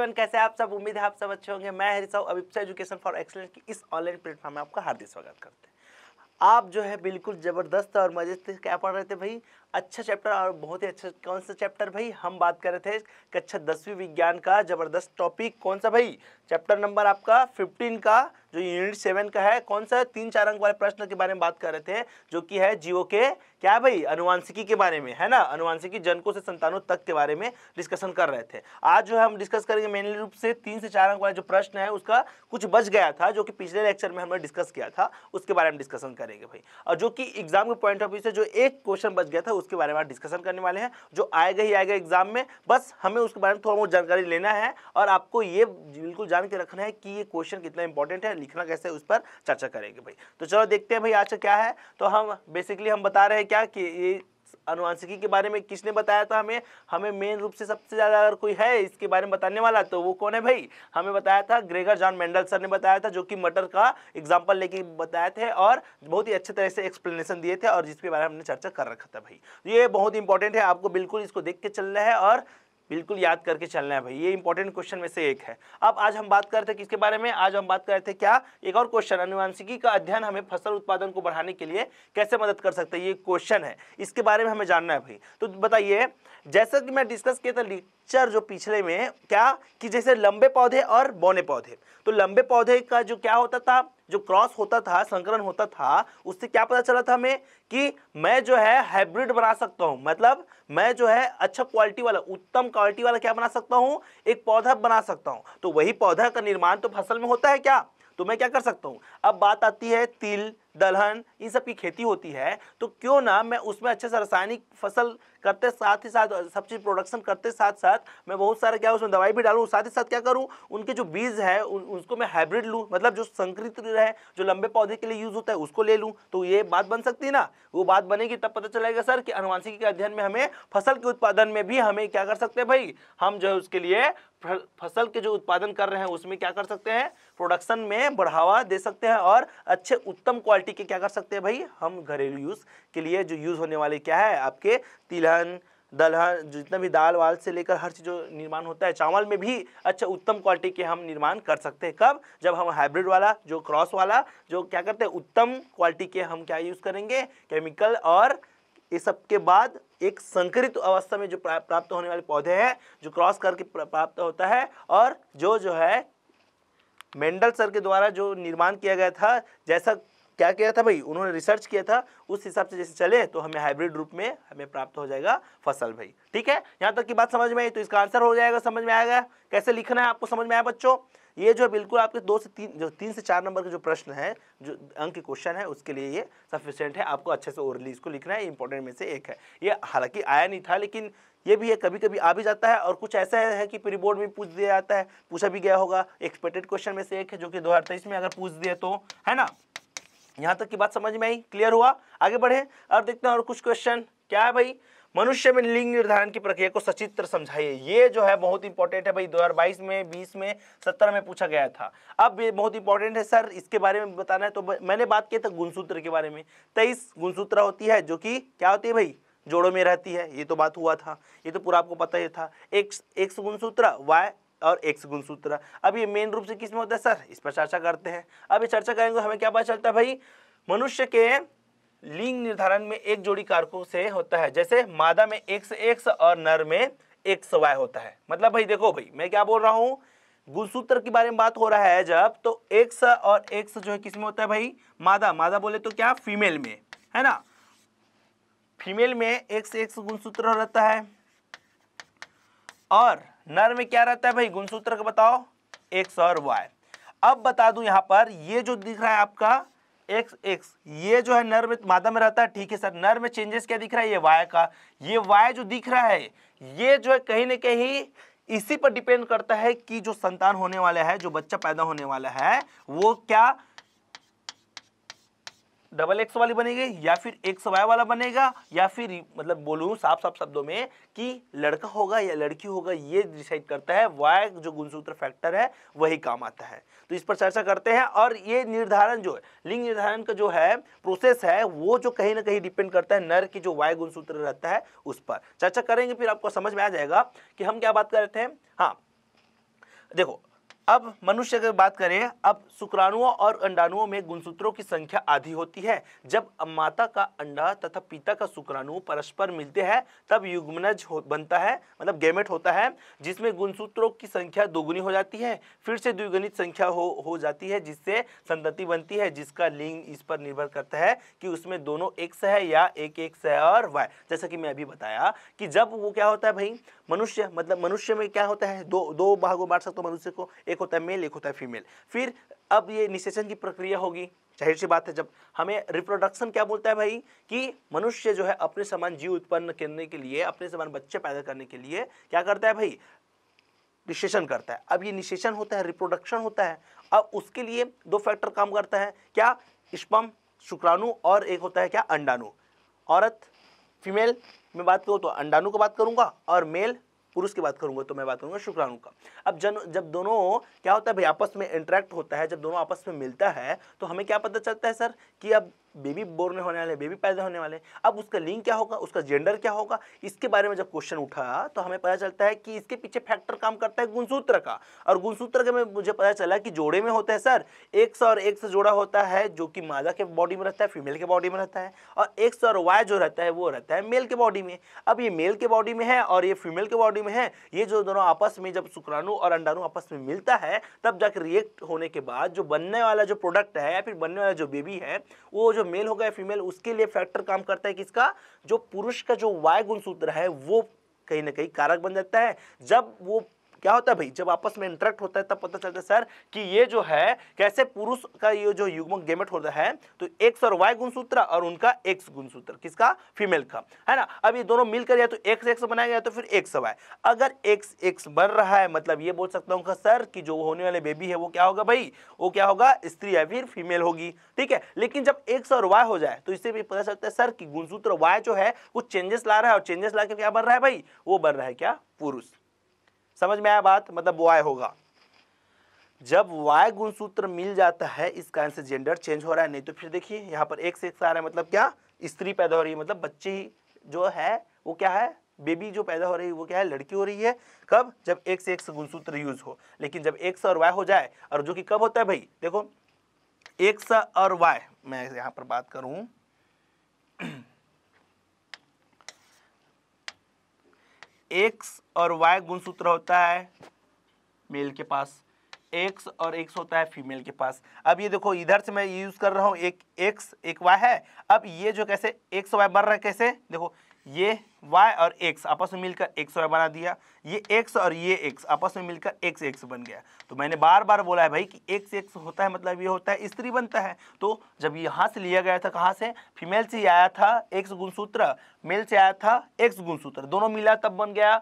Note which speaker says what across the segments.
Speaker 1: everyone कैसे आप सब उम्मीद है आप सब अच्छे होंगे मैं Hari Sahu Abhipsa education for excellence की इस ऑनलाइन प्लेटफॉर्म में आपका हार्दिक स्वागत करते हैं आप जो है बिल्कुल ज़बरदस्त और मज़े से क्या पढ़ रहे थे भाई अच्छा चैप्टर और बहुत ही अच्छा कौन सा चैप्टर भाई हम बात कर रहे थे कक्षा दसवीं विज्ञान का जबरदस्त टॉपिक कौन सा भाई चैप्टर नंबर आपका फिफ्टीन का जो यूनिट सेवन का है कौन सा तीन चार अंक वाले प्रश्न के बारे में बात कर रहे थे जो कि है जीवो के क्या भाई अनुवांशिकी के बारे में है ना अनुवांशिकी जनकों से संतानों तक के बारे में डिस्कशन कर रहे थे आज जो है हम डिस्कस करेंगे मेनली रूप से तीन से चार अंक वाला जो प्रश्न है उसका कुछ बच गया था जो कि पिछले लेक्चर में हमने डिस्कस किया था उसके बारे में डिस्कशन करेंगे भाई और जो कि एग्जाम के पॉइंट ऑफ व्यू से जो एक क्वेश्चन बच गया था उसके बारे में डिस्कशन करने वाले हैं जो आएगा ही आएगा एग्जाम में बस हमें उसके बारे में थोड़ा बहुत जानकारी लेना है और आपको ये बिल्कुल जान के रखना है कि ये क्वेश्चन कितना इंपॉर्टेंट है लिखना कैसे है उस पर चर्चा करेंगे भाई तो चलो देखते हैं भाई आज का क्या है तो हम बेसिकली हम बता रहे हैं क्या कि ये अनुवांशिकी के बारे में किसने बताया था हमें हमें मेन रूप से सबसे ज़्यादा अगर कोई है इसके बारे में बताने वाला तो वो कौन है भाई हमें बताया था ग्रेगर जॉन मेंडल सर ने बताया था जो कि मटर का एग्जाम्पल लेके बताए थे और बहुत ही अच्छे तरह से एक्सप्लेनेशन दिए थे और जिसके बारे में हमने चर्चा कर रखा था भाई तो ये बहुत इंपॉर्टेंट है आपको बिल्कुल इसको देख के चलना है और बिल्कुल याद करके चलना है भाई ये इंपॉर्टेंट क्वेश्चन में से एक है अब आज हम बात कर रहे थे किसके बारे में आज हम बात कर रहे थे क्या एक और क्वेश्चन अनुवांशिकी का अध्ययन हमें फसल उत्पादन को बढ़ाने के लिए कैसे मदद कर सकता है ये क्वेश्चन है इसके बारे में हमें जानना है भाई तो बताइए जैसा कि मैं डिस्कस किया था पिक्चर जो पिछले में क्या कि जैसे लंबे पौधे और बौने पौधे तो लंबे पौधे का जो क्या होता था जो क्रॉस होता था संकरण होता था उससे क्या पता चला था हमें कि मैं जो है हाइब्रिड बना सकता हूँ मतलब मैं जो है अच्छा क्वालिटी वाला उत्तम क्वालिटी वाला क्या बना सकता हूँ एक पौधा बना सकता हूँ तो वही पौधा का निर्माण तो फसल में होता है क्या तो मैं क्या कर सकता हूँ अब बात आती है तिल दलहन इन सब की खेती होती है तो क्यों ना मैं उसमें अच्छे से रासायनिक फसल करते साथ ही साथ सब चीज़ प्रोडक्शन करते साथ साथ मैं बहुत सारा क्या उसमें दवाई भी डालूँ साथ ही साथ क्या करूँ उनके जो बीज है उन, उसको मैं हाइब्रिड लूँ मतलब जो संकृत रहे जो लंबे पौधे के लिए यूज़ होता है उसको ले लूँ तो ये बात बन सकती है ना वो बात बनेगी तब पता चलेगा सर कि अनुवांशिकी के अध्ययन में हमें फसल के उत्पादन में भी हमें क्या कर सकते हैं भाई हम जो है उसके लिए फसल के जो उत्पादन कर रहे हैं उसमें क्या कर सकते हैं प्रोडक्शन में बढ़ावा दे सकते हैं और अच्छे उत्तम क्वालिटी क्वालिटी के क्या कर सकते हैं भाई हम घरेलू यूज़ के लिए जो यूज़ होने वाले क्या है आपके तिलहन दलहन जितना भी दाल वाल से लेकर हर चीज़ जो निर्माण होता है चावल में भी अच्छा उत्तम क्वालिटी के हम निर्माण कर सकते हैं कब जब हम हाइब्रिड वाला जो क्रॉस वाला जो क्या करते हैं उत्तम क्वालिटी के हम क्या यूज़ करेंगे केमिकल और ये सब के बाद एक संकरित अवस्था में जो प्राप्त होने वाले पौधे हैं जो क्रॉस करके प्राप्त होता है और जो जो है मेंडल सर के द्वारा जो निर्माण किया गया था जैसा क्या किया था भाई उन्होंने रिसर्च किया था उस हिसाब से जैसे चले तो हमें हाइब्रिड रूप में हमें प्राप्त हो जाएगा फसल भाई ठीक है यहाँ तक की बात समझ में आई तो इसका आंसर हो जाएगा समझ में आएगा कैसे लिखना है आपको समझ में आया बच्चों ये जो बिल्कुल आपके दो से तीन जो तीन से चार नंबर के जो प्रश्न है जो अंक के क्वेश्चन है उसके लिए ये सफिशियंट है आपको अच्छे से ओरली इसको लिखना है इंपॉर्टेंट में से एक है ये हालांकि आया नहीं था लेकिन ये भी है कभी कभी आ भी जाता है और कुछ ऐसा है कि प्री बोर्ड में पूछ दिया जाता है पूछा भी गया होगा एक्सपेक्टेड क्वेश्चन में से एक है जो कि दो में अगर पूछ दिया तो है ना यहां तक की बात समझ में आई क्लियर हुआ आगे बढ़े अब देखते हैं और कुछ क्वेश्चन क्या है भाई मनुष्य में लिंग निर्धारण की प्रक्रिया को सचित्र समझाइए ये जो है बहुत इंपॉर्टेंट है भाई 2022 में 20 में 17 में पूछा गया था अब ये बहुत इंपॉर्टेंट है सर इसके बारे में बताना है तो मैंने बात की था तो गुणसूत्र के बारे में तेईस गुणसूत्र होती है जो कि क्या होती है भाई जोड़ों में रहती है ये तो बात हुआ था ये तो पूरा आपको पता ही था एक, एक गुणसूत्र वाय और एक्स गुणसूत्र अब ये मेन रूप से किस में होता है सर इस पर चर्चा करते हैं अब ये चर्चा करेंगे हमें क्या पता चलता है भाई मनुष्य के लिंग निर्धारण में एक जोड़ी कारकों से होता है जैसे मादा में एक्स एक्स और नर में एक्स वाई होता है मतलब भाई देखो भाई मैं क्या बोल रहा हूँ गुणसूत्र के बारे में बात हो रहा है जब तो एक्स और एक्स जो है किसमें होता है भाई मादा मादा बोले तो क्या फीमेल में है ना फीमेल में एक्स एक्स गुणसूत्र रहता है और नर में क्या रहता है भाई गुणसूत्र का बताओ एक्स और वाई अब बता दूं यहां पर ये जो दिख रहा है आपका एक्स एक्स ये जो है नर में मादा में रहता है ठीक है सर नर में चेंजेस क्या दिख रहा है ये वाय का ये वाय जो दिख रहा है ये जो है कहीं ना कहीं इसी पर डिपेंड करता है कि जो संतान होने वाला है जो बच्चा पैदा होने वाला है वो क्या डबल एक्स वाली बनेगी या फिर एक्स वाई वाला बनेगा या फिर मतलब बोलूँ साफ साफ शब्दों में कि लड़का होगा या लड़की होगा ये डिसाइड करता है वाई जो गुणसूत्र फैक्टर है वही काम आता है तो इस पर चर्चा करते हैं और ये निर्धारण जो है लिंग निर्धारण का जो है प्रोसेस है वो जो कहीं ना कहीं डिपेंड करता है नर की जो वाय गुणसूत्र रहता है उस पर चर्चा करेंगे फिर आपको समझ में आ जाएगा कि हम क्या बात करते हैं हाँ देखो अब मनुष्य अगर बात करें अब शुक्राणुओं और अंडाणुओं में गुणसूत्रों की संख्या आधी होती है जब माता का अंडा तथा पिता का शुक्राणु परस्पर मिलते हैं तब युग्मनज बनता है मतलब गेमेट होता है जिसमें गुणसूत्रों की संख्या दोगुनी हो जाती है फिर से द्विगुणित संख्या हो हो जाती है जिससे संतति बनती है जिसका लिंग इस पर निर्भर करता है कि उसमें दोनों एक्स है या एक एक्स है और वाई जैसा कि मैं अभी बताया कि जब वो क्या होता है भाई मनुष्य मतलब मनुष्य में क्या होता है दो दो भागों बांट सकते हो मनुष्य को एक एक होता है मेल एक होता है फीमेल फिर अब ये निषेचन की प्रक्रिया होगी जाहिर सी बात है जब हमें रिप्रोडक्शन क्या बोलता है भाई कि मनुष्य जो है अपने समान जीव उत्पन्न करने के लिए अपने समान बच्चे पैदा करने के लिए क्या करता है भाई निषेचन करता है अब ये निषेचन होता है रिप्रोडक्शन होता है अब उसके लिए दो फैक्टर काम करता है क्या स्पम शुक्राणु और एक होता है क्या अंडाणु औरत फीमेल में बात करूँ तो अंडाणु की बात करूंगा और मेल पुरुष की बात करूंगा तो मैं बात करूंगा शुक्राणु का अब जन जब दोनों क्या होता है भाई आपस में इंटरेक्ट होता है जब दोनों आपस में मिलता है तो हमें क्या पता चलता है सर कि अब बेबी बोर्न होने वाले बेबी पैदा होने वाले अब उसका लिंग क्या होगा उसका जेंडर क्या होगा इसके बारे में जब क्वेश्चन उठा तो हमें पता चलता है कि इसके पीछे फैक्टर काम करता है गुणसूत्र का और गुणसूत्र के में मुझे पता चला कि जोड़े में होता है सर सौ और एक्स जोड़ा होता है जो कि मादा के बॉडी में रहता है फीमेल के बॉडी में रहता है और सौ और वाई जो रहता है वो रहता है मेल के बॉडी में अब ये मेल के बॉडी में है और ये फीमेल के बॉडी में है ये जो दोनों आपस में जब शुक्राणु और अंडाणु आपस में मिलता है तब जाकर रिएक्ट होने के बाद जो बनने वाला जो प्रोडक्ट है या फिर बनने वाला जो बेबी है वो जो जो मेल होगा या फीमेल उसके लिए फैक्टर काम करता है किसका जो पुरुष का जो वाय गुण सूत्र है वो कहीं ना कहीं कारक बन जाता है जब वो क्या होता है भाई जब आपस में इंटरेक्ट होता है तब पता चलता है सर कि ये जो है कैसे पुरुष का ये जो युग्मक गेमेट होता है तो एक्स और वाई गुणसूत्र और उनका एक्स गुणसूत्र किसका फीमेल का है ना अब ये दोनों मिलकर या तो एक्स एक्स बनाया गया तो फिर एक्स वाई अगर एक्स एक्स बन रहा है मतलब ये बोल सकता हूँ सर कि जो होने वाले बेबी है वो क्या होगा भाई वो क्या होगा स्त्री या फिर फीमेल होगी ठीक है लेकिन जब एक्स और वाई हो जाए तो इससे भी पता चलता है सर कि गुणसूत्र वाई जो है वो चेंजेस ला रहा है और चेंजेस ला क्या बन रहा है भाई वो बन रहा है क्या पुरुष समझ में आया बात मतलब वाई होगा जब वाई गुणसूत्र मिल जाता है इस कारण से जेंडर चेंज हो रहा है नहीं तो फिर देखिए यहाँ पर एक से एक सारा मतलब क्या स्त्री पैदा हो रही है मतलब बच्ची जो है वो क्या है बेबी जो पैदा हो रही है वो क्या है लड़की हो रही है कब जब एक से एक गुणसूत्र यूज हो लेकिन जब एक और वाई हो जाए और जो कि कब होता है भाई देखो एक और वाई मैं यहाँ पर बात करूँ एक्स और वाई गुणसूत्र होता है मेल के पास एक्स और एक्स होता है फीमेल के पास अब ये देखो इधर से मैं यूज़ कर रहा हूँ एक एक्स एक वाई है अब ये जो कैसे एक्स वाई बढ़ रहा है कैसे देखो ये y और x आपस में मिलकर एक्स वाई बना दिया ये x और ये x आपस में मिलकर x x बन गया तो मैंने बार बार बोला है भाई कि x x होता है मतलब ये होता है स्त्री बनता है तो जब यहाँ से लिया गया था कहाँ से फीमेल से आया था x गुणसूत्र मेल से आया था x गुणसूत्र दोनों मिला तब बन गया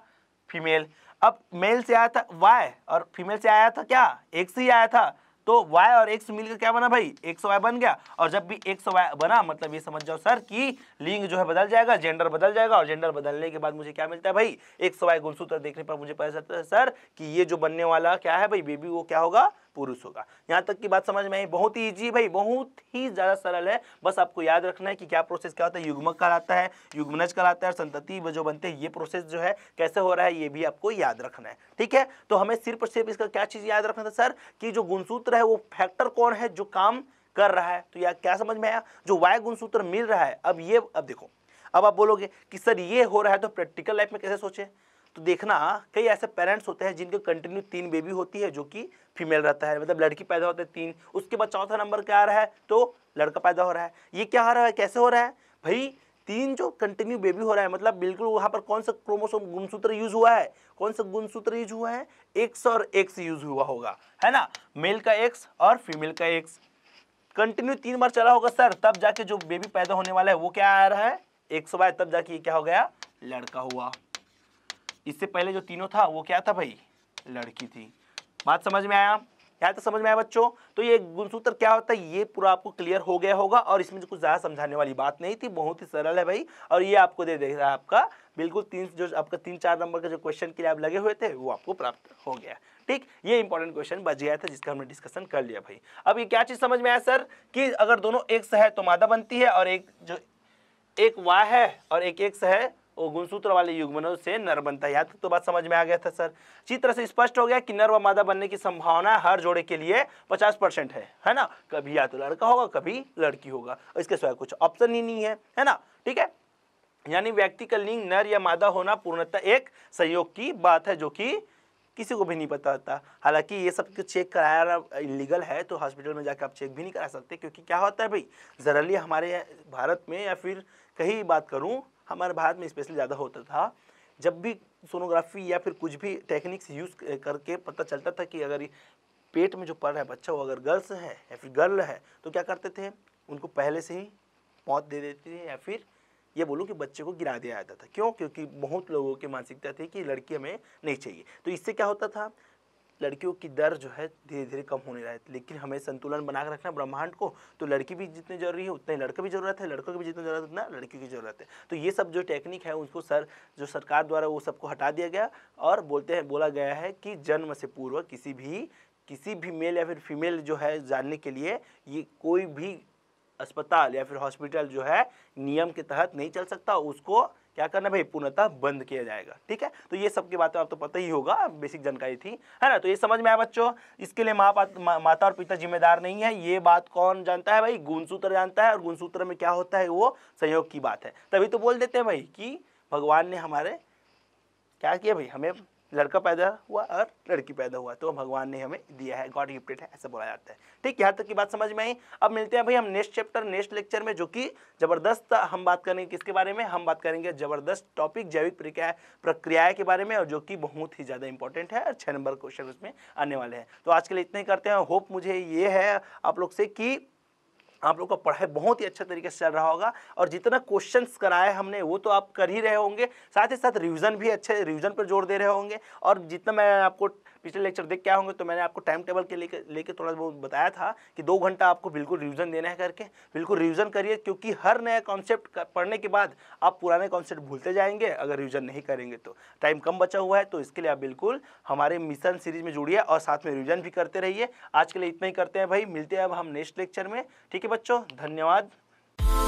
Speaker 1: फीमेल अब मेल से आया था y और फीमेल से आया था क्या एक्स ही आया था तो y और एक्स मिलकर क्या बना भाई एक्स वाई बन गया और जब भी एक्स वाई बना मतलब ये समझ जाओ सर कि लिंग जो है बदल जाएगा जेंडर बदल जाएगा और जेंडर बदलने के बाद मुझे क्या मिलता है भाई एक्स वाई गुलसूत्र देखने पर मुझे पता चलता है सर कि ये जो बनने वाला क्या है भाई बेबी वो क्या होगा पुरुष होगा यहाँ तक की बात समझ में आई बहुत ही ईजी भाई बहुत ही ज़्यादा सरल है बस आपको याद रखना है कि क्या प्रोसेस क्या होता है युग्मक कहलाता है युग्मनज कहलाता है और संतति जो बनते हैं ये प्रोसेस जो है कैसे हो रहा है ये भी आपको याद रखना है ठीक है तो हमें सिर्फ और सिर्फ इसका क्या चीज़ याद रखना था सर कि जो गुणसूत्र है वो फैक्टर कौन है जो काम कर रहा है तो यह क्या समझ में आया जो वाय गुणसूत्र मिल रहा है अब ये अब देखो अब आप बोलोगे कि सर ये हो रहा है तो प्रैक्टिकल लाइफ में कैसे सोचे तो देखना कई ऐसे पेरेंट्स होते हैं जिनके कंटिन्यू तीन बेबी होती है जो कि फीमेल रहता है मतलब लड़की पैदा होते हैं तीन उसके बाद चौथा नंबर क्या आ रहा है तो लड़का पैदा हो रहा है ये क्या हो रहा है कैसे हो रहा है भाई तीन जो कंटिन्यू बेबी हो रहा है मतलब बिल्कुल वहाँ पर कौन सा क्रोमोसोम गुणसूत्र यूज हुआ है कौन सा गुणसूत्र यूज हुआ है एक्स और एक्स यूज हुआ होगा है ना मेल का एक्स और फीमेल का एक्स कंटिन्यू तीन बार चला होगा सर तब जाके जो बेबी पैदा होने वाला है वो क्या आ रहा है एक्स वाई तब जाके क्या हो गया लड़का हुआ इससे पहले जो तीनों था वो क्या था भाई लड़की थी बात समझ में आया क्या तो समझ में आया बच्चों तो ये गुणसूत्र क्या होता है ये पूरा आपको क्लियर हो गया होगा और इसमें जो कुछ ज़्यादा समझाने वाली बात नहीं थी बहुत ही सरल है भाई और ये आपको दे देगा आपका बिल्कुल तीन जो आपका तीन चार नंबर का जो क्वेश्चन के लिए आप लगे हुए थे वो आपको प्राप्त हो गया ठीक ये इंपॉर्टेंट क्वेश्चन बच गया था जिसका हमने डिस्कशन कर लिया भाई अब ये क्या चीज़ समझ में आया सर कि अगर दोनों एक है तो मादा बनती है और एक जो एक वाह है और एक एक सह गुणसूत्र वाले युग्मनों से नर बनता है यहाँ तक तो बात समझ में आ गया था सर चित्र से स्पष्ट हो गया कि नर व मादा बनने की संभावना हर जोड़े के लिए 50 परसेंट है है ना कभी या तो लड़का होगा कभी लड़की होगा इसके सिवा कुछ ऑप्शन ही नहीं है है ना ठीक है यानी व्यक्ति का लिंग नर या मादा होना पूर्णतः एक सहयोग की बात है जो कि किसी को भी नहीं पता होता हालांकि ये सब कुछ चेक कराना इलीगल है तो हॉस्पिटल में जाकर आप चेक भी नहीं करा सकते क्योंकि क्या होता है भाई ज़रली हमारे भारत में या फिर कहीं बात करूँ हमारे भारत में स्पेशली ज़्यादा होता था जब भी सोनोग्राफी या फिर कुछ भी टेक्निक्स यूज़ करके पता चलता था कि अगर पेट में जो पड़ रहा है बच्चा वो अगर गर्ल्स है या फिर गर्ल है तो क्या करते थे उनको पहले से ही मौत दे देते थे या फिर ये बोलो कि बच्चे को गिरा दिया जाता था क्यों क्योंकि बहुत लोगों की मानसिकता थी कि लड़की हमें नहीं चाहिए तो इससे क्या होता था लड़कियों की दर जो है धीरे धीरे कम होने रहा है लेकिन हमें संतुलन बना कर रखना ब्रह्मांड को तो लड़की भी जितनी जरूरी है ही लड़का भी जरूरत है लड़कों की भी जितनी जरूरत है उतना लड़कियों की जरूरत है तो ये सब जो टेक्निक है उसको सर जो सरकार द्वारा वो सबको हटा दिया गया और बोलते हैं बोला गया है कि जन्म से पूर्व किसी भी किसी भी मेल या फिर फीमेल जो है जानने के लिए ये कोई भी अस्पताल या फिर हॉस्पिटल जो है नियम के तहत नहीं चल सकता उसको क्या करना भाई पूर्णतः बंद किया जाएगा ठीक है तो ये सब की बातें आपको तो पता ही होगा बेसिक जानकारी थी है ना तो ये समझ में आया बच्चों इसके लिए माँ मा, माता और पिता जिम्मेदार नहीं है ये बात कौन जानता है भाई गुणसूत्र जानता है और गुणसूत्र में क्या होता है वो सहयोग की बात है तभी तो बोल देते हैं भाई कि भगवान ने हमारे क्या किया भाई हमें लड़का पैदा हुआ और लड़की पैदा हुआ तो भगवान ने हमें दिया है गॉड गिफ्टेड है ऐसा बोला जाता है ठीक यहाँ तक की बात समझ में आई अब मिलते हैं भाई हम नेक्स्ट चैप्टर नेक्स्ट लेक्चर में जो कि जबरदस्त हम बात करेंगे किसके बारे में हम बात करेंगे जबरदस्त टॉपिक जैविक प्रक्रिया प्रक्रिया के बारे में और जो कि बहुत ही ज़्यादा इंपॉर्टेंट है और छः नंबर क्वेश्चन उसमें आने वाले हैं तो आज के लिए इतने ही करते हैं होप मुझे ये है आप लोग से कि आप लोग का पढ़ाई बहुत ही अच्छे तरीके से चल रहा होगा और जितना क्वेश्चंस कराए हमने वो तो आप कर ही रहे होंगे साथ ही साथ रिवीजन भी अच्छे रिवीजन पर जोर दे रहे होंगे और जितना मैं आपको पिछले लेक्चर देख के होंगे तो मैंने आपको टाइम टेबल के लेके लेके थोड़ा बहुत बताया था कि दो घंटा आपको बिल्कुल रिविजन देना है करके बिल्कुल रिविजन करिए क्योंकि हर नया कॉन्सेप्ट पढ़ने के बाद आप पुराने कॉन्सेप्ट भूलते जाएंगे अगर रिविजन नहीं करेंगे तो टाइम कम बचा हुआ है तो इसके लिए आप बिल्कुल हमारे मिशन सीरीज में जुड़िए और साथ में रिविजन भी करते रहिए आज के लिए इतना ही करते हैं भाई मिलते हैं अब हम नेक्स्ट लेक्चर में ठीक है बच्चों धन्यवाद